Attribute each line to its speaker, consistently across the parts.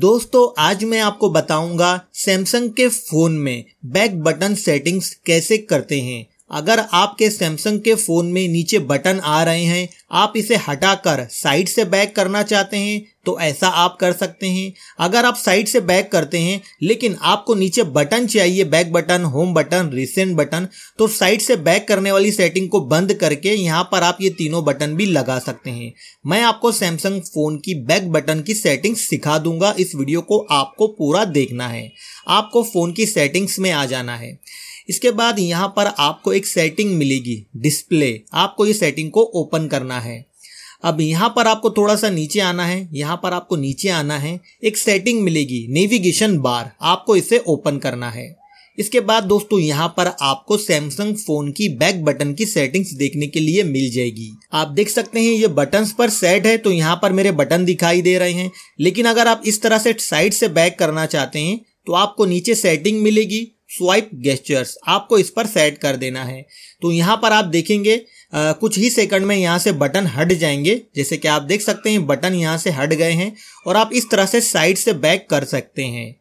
Speaker 1: दोस्तों आज मैं आपको बताऊंगा सैमसंग के फोन में बैक बटन सेटिंग्स कैसे करते हैं अगर आपके सैमसंग के फ़ोन में नीचे बटन आ रहे हैं आप इसे हटाकर साइड से बैक करना चाहते हैं तो ऐसा आप कर सकते हैं अगर आप साइड से बैक करते हैं लेकिन आपको नीचे बटन चाहिए back button home button recent button तो साइड से बैक करने वाली सेटिंग को बंद करके यहाँ पर आप ये तीनों बटन भी लगा सकते हैं मैं आपको सैमसंग फ़ोन की बैक बटन की सेटिंग्स सिखा दूंगा इस वीडियो को आपको पूरा देखना है आपको फ़ोन की सेटिंग्स में आ जाना है इसके बाद यहाँ पर आपको एक सेटिंग मिलेगी डिस्प्ले आपको ये सेटिंग को ओपन करना है अब यहाँ पर आपको थोड़ा सा नीचे आना है यहाँ पर आपको नीचे आना है एक सेटिंग मिलेगी नेविगेशन बार आपको इसे ओपन करना है इसके बाद दोस्तों यहाँ पर आपको सैमसंग फोन की बैक बटन की सेटिंग्स देखने के लिए मिल जाएगी आप देख सकते हैं ये बटन पर सेट है तो यहाँ पर मेरे बटन दिखाई दे रहे हैं लेकिन अगर आप इस तरह से साइड से बैक करना चाहते हैं तो आपको नीचे सेटिंग मिलेगी स्वाइप गेस्चर्स आपको इस पर सेट कर देना है तो यहाँ पर आप देखेंगे आ, कुछ ही सेकंड में यहाँ से बटन हट जाएंगे जैसे कि आप देख सकते हैं बटन यहाँ से हट गए हैं और आप इस तरह से साइड से बैक कर सकते हैं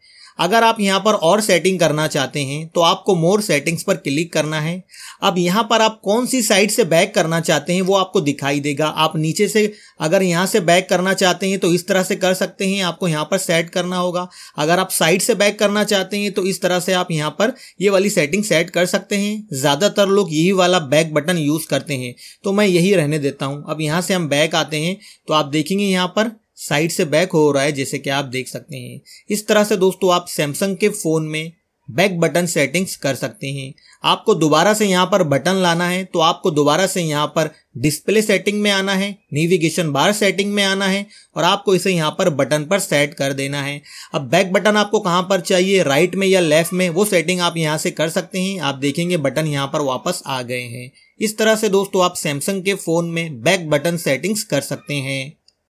Speaker 1: अगर आप यहाँ पर और सेटिंग करना चाहते हैं तो आपको मोर सेटिंग्स पर क्लिक करना है अब यहाँ पर आप कौन सी साइड से बैक करना चाहते हैं वो आपको दिखाई देगा आप नीचे से अगर यहाँ से बैक करना चाहते हैं तो इस तरह से कर सकते हैं आपको यहाँ पर सेट करना होगा अगर आप साइड से बैक करना चाहते हैं तो इस तरह से आप यहाँ पर ये वाली सेटिंग सेट कर सकते हैं ज़्यादातर लोग यही वाला बैक बटन यूज़ करते हैं तो मैं यही रहने देता हूँ अब यहाँ से हम बैक आते हैं तो आप देखेंगे यहाँ पर साइड से बैक हो रहा है जैसे कि आप देख सकते हैं इस तरह से दोस्तों आप सैमसंग के फ़ोन में बैक बटन सेटिंग्स कर सकते हैं आपको दोबारा से यहाँ पर बटन लाना है तो आपको दोबारा से यहाँ पर डिस्प्ले सेटिंग में आना है नेविगेशन बार सेटिंग में आना है और आपको इसे यहाँ पर बटन पर सेट कर देना है अब बैक बटन आपको कहाँ पर चाहिए राइट में या लेफ्ट में वो सेटिंग आप यहाँ से कर सकते हैं आप देखेंगे बटन यहाँ पर वापस आ गए हैं इस तरह से दोस्तों आप सैमसंग के फ़ोन में बैक बटन सेटिंग्स कर सकते हैं